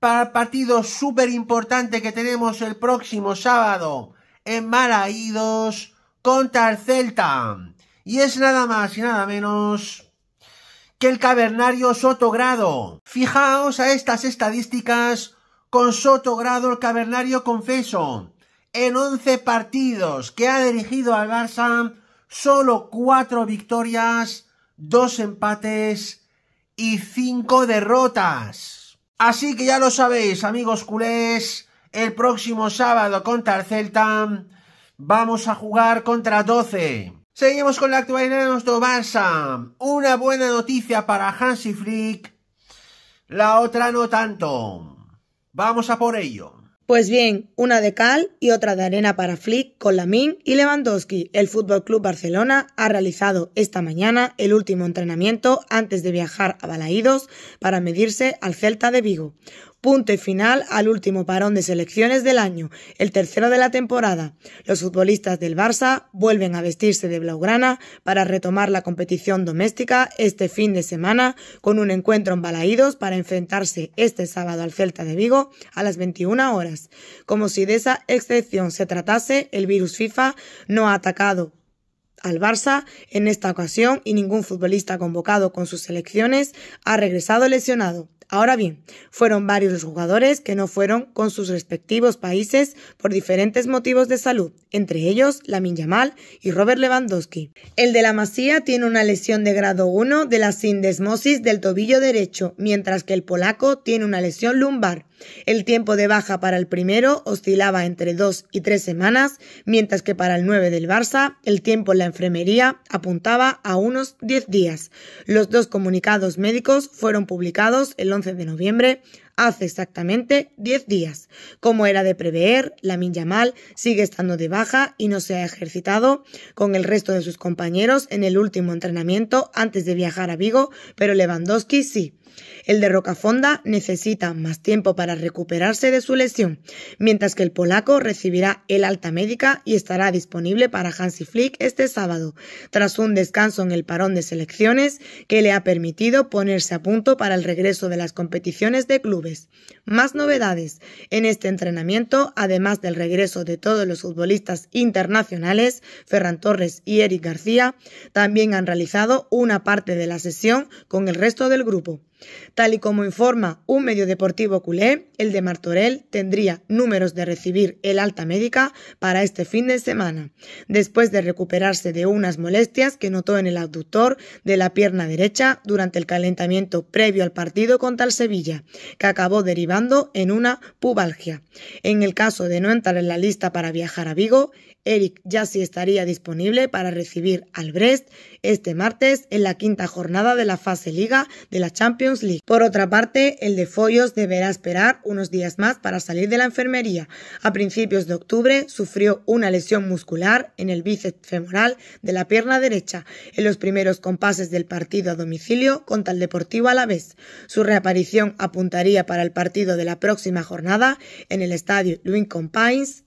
para el partido súper importante que tenemos el próximo sábado en Malaídos contra el Celta. Y es nada más y nada menos que el Cavernario Sotogrado. Fijaos a estas estadísticas con Sotogrado el Cavernario Confeso. En 11 partidos que ha dirigido al Barça, solo 4 victorias, 2 empates y 5 derrotas. Así que ya lo sabéis, amigos culés, el próximo sábado contra el Celta vamos a jugar contra 12. Seguimos con la actualidad de nuestro Barça. Una buena noticia para Hansi Flick, la otra no tanto. Vamos a por ello. Pues bien, una de cal y otra de arena para Flick con min y Lewandowski. El Fútbol Club Barcelona ha realizado esta mañana el último entrenamiento antes de viajar a Balaídos para medirse al Celta de Vigo punto y final al último parón de selecciones del año, el tercero de la temporada. Los futbolistas del Barça vuelven a vestirse de blaugrana para retomar la competición doméstica este fin de semana con un encuentro en Balaídos para enfrentarse este sábado al Celta de Vigo a las 21 horas. Como si de esa excepción se tratase, el virus FIFA no ha atacado al Barça en esta ocasión y ningún futbolista convocado con sus selecciones ha regresado lesionado. Ahora bien, fueron varios los jugadores que no fueron con sus respectivos países por diferentes motivos de salud, entre ellos Lamin Yamal y Robert Lewandowski. El de la Masía tiene una lesión de grado 1 de la sindesmosis del tobillo derecho, mientras que el polaco tiene una lesión lumbar. El tiempo de baja para el primero oscilaba entre dos y tres semanas, mientras que para el 9 del Barça el tiempo en la enfermería apuntaba a unos diez días. Los dos comunicados médicos fueron publicados el 11 de noviembre hace exactamente diez días. Como era de prever, la Yamal sigue estando de baja y no se ha ejercitado con el resto de sus compañeros en el último entrenamiento antes de viajar a Vigo, pero Lewandowski sí. El de Rocafonda necesita más tiempo para recuperarse de su lesión, mientras que el polaco recibirá el alta médica y estará disponible para Hansi Flick este sábado, tras un descanso en el parón de selecciones que le ha permitido ponerse a punto para el regreso de las competiciones de clubes. Más novedades. En este entrenamiento, además del regreso de todos los futbolistas internacionales, Ferran Torres y Eric García, también han realizado una parte de la sesión con el resto del grupo. Tal y como informa un medio deportivo culé, el de Martorell tendría números de recibir el alta médica para este fin de semana, después de recuperarse de unas molestias que notó en el abductor de la pierna derecha durante el calentamiento previo al partido contra el Sevilla, que acabó derivando en una pubalgia. En el caso de no entrar en la lista para viajar a Vigo, Eric sí estaría disponible para recibir al Brest este martes en la quinta jornada de la fase Liga de la Champions League. Por otra parte, el de Follos deberá esperar unos días más para salir de la enfermería. A principios de octubre sufrió una lesión muscular en el bíceps femoral de la pierna derecha en los primeros compases del partido a domicilio contra el Deportivo Alavés. Su reaparición apuntaría para el partido de la próxima jornada en el estadio louis Compines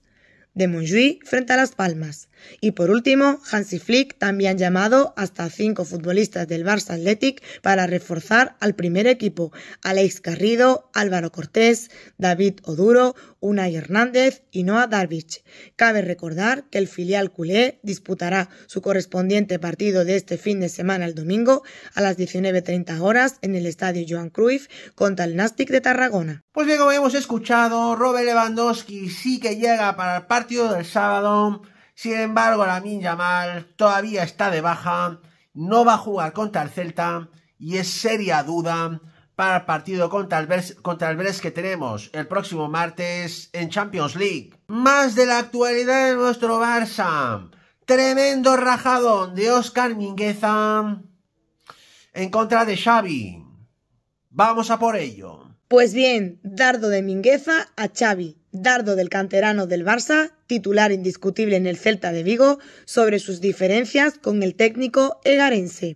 de Montjuïc frente a Las Palmas. Y por último, Hansi Flick también ha llamado hasta cinco futbolistas del Barça Athletic para reforzar al primer equipo: Alex Garrido, Álvaro Cortés, David Oduro, Unai Hernández y Noah Darvich. Cabe recordar que el filial culé disputará su correspondiente partido de este fin de semana el domingo a las 19.30 horas en el estadio Joan Cruyff contra el Nastic de Tarragona. Pues bien, como hemos escuchado, Robert Lewandowski sí que llega para el partido del sábado sin embargo, la mal todavía está de baja, no va a jugar contra el Celta y es seria duda para el partido contra el, Bres contra que tenemos el próximo martes en Champions League. Más de la actualidad de nuestro Barça. Tremendo rajadón de Oscar Mingueza en contra de Xavi. Vamos a por ello. Pues bien, dardo de Mingueza a Xavi, dardo del canterano del Barça titular indiscutible en el Celta de Vigo, sobre sus diferencias con el técnico egarense.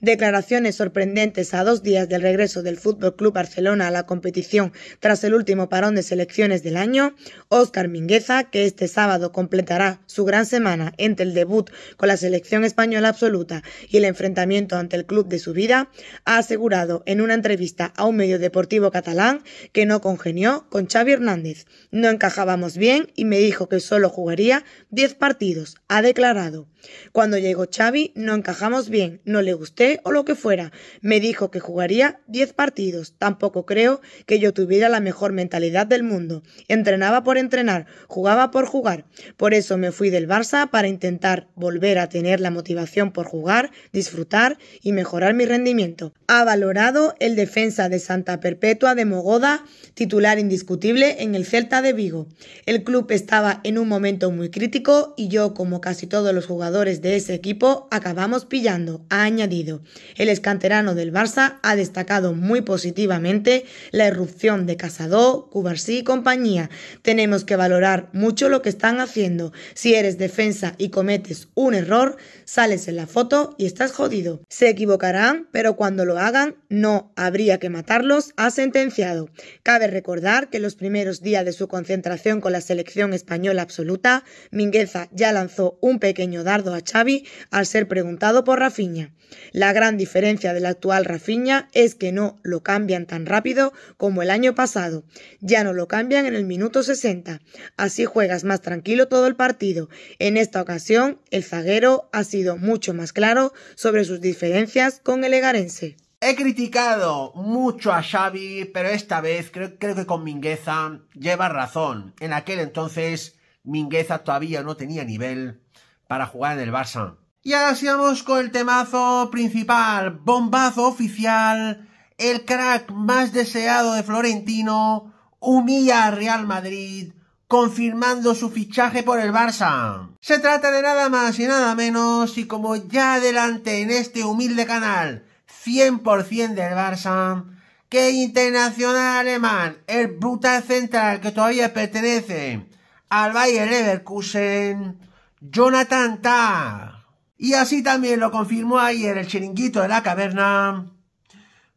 Declaraciones sorprendentes a dos días del regreso del Fútbol Club Barcelona a la competición tras el último parón de selecciones del año, Óscar Mingueza, que este sábado completará su gran semana entre el debut con la selección española absoluta y el enfrentamiento ante el club de su vida, ha asegurado en una entrevista a un medio deportivo catalán que no congenió con Xavi Hernández. No encajábamos bien y me dijo que solo jugaría 10 partidos, ha declarado. Cuando llegó Xavi no encajamos bien, no le gusté o lo que fuera. Me dijo que jugaría 10 partidos. Tampoco creo que yo tuviera la mejor mentalidad del mundo. Entrenaba por entrenar, jugaba por jugar. Por eso me fui del Barça para intentar volver a tener la motivación por jugar, disfrutar y mejorar mi rendimiento. Ha valorado el defensa de Santa Perpetua de Mogoda, titular indiscutible en el Celta de Vigo. El club estaba en un momento muy crítico y yo, como casi todos los jugadores de ese equipo, acabamos pillando, ha añadido. El escanterano del Barça ha destacado muy positivamente la irrupción de Casado, Cubarsí y compañía. Tenemos que valorar mucho lo que están haciendo. Si eres defensa y cometes un error, sales en la foto y estás jodido. Se equivocarán, pero cuando lo hagan, no habría que matarlos, ha sentenciado. Cabe recordar que los primeros días de su concentración con la selección española absoluta, Mingueza ya lanzó un pequeño dardo a Xavi al ser preguntado por Rafiña. La gran diferencia del actual Rafiña es que no lo cambian tan rápido como el año pasado. Ya no lo cambian en el minuto 60. Así juegas más tranquilo todo el partido. En esta ocasión, el zaguero ha sido mucho más claro sobre sus diferencias con el Egarense. He criticado mucho a Xavi, pero esta vez creo, creo que con Mingueza lleva razón. En aquel entonces Mingueza todavía no tenía nivel para jugar en el Barça. Y ahora sigamos con el temazo principal, bombazo oficial, el crack más deseado de Florentino, humilla a Real Madrid, confirmando su fichaje por el Barça. Se trata de nada más y nada menos, y como ya adelante en este humilde canal, 100% del Barça, que internacional alemán, el brutal central que todavía pertenece al Bayern Leverkusen Jonathan Ta Y así también lo confirmó ayer el chiringuito de la caverna,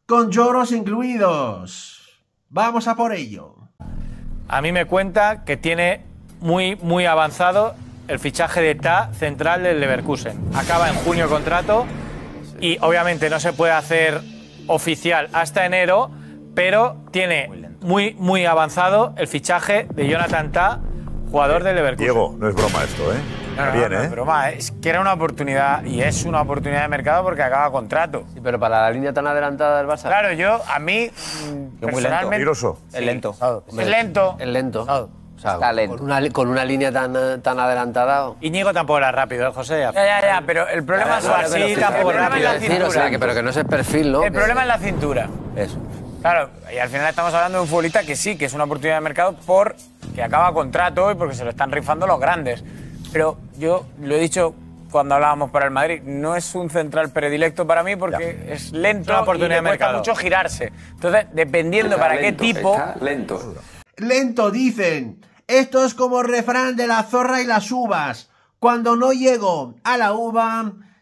con lloros incluidos. Vamos a por ello. A mí me cuenta que tiene muy, muy avanzado el fichaje de TA central del Leverkusen. Acaba en junio el contrato y obviamente no se puede hacer oficial hasta enero, pero tiene muy, muy avanzado el fichaje de Jonathan TA Jugador del Leverkusen. Diego, no es broma esto, ¿eh? No, es ¿eh? broma. Es que era una oportunidad y es una oportunidad de mercado porque acaba contrato. Sí, pero para la línea tan adelantada del Barça. Claro, yo, a mí, personalmente... lento. Es lento. Es lento. Es lento. O sea, Está lento. Con, una, línea tan, tan adelantada. Iñigo oh. tampoco era rápido, ¿eh, José. Ya, ya, ya, pero el problema es así, tampoco o pero que no es el perfil, ¿no? El problema es la cintura. Eso. Claro, y al final estamos hablando de un futbolista que sí, que es una oportunidad de mercado porque acaba contrato y porque se lo están rifando los grandes. Pero yo lo he dicho cuando hablábamos para el Madrid, no es un central predilecto para mí porque es lento oportunidad de mercado. mucho girarse. Entonces, dependiendo para qué tipo... lento. Lento, dicen. Esto es como refrán de la zorra y las uvas. Cuando no llego a la uva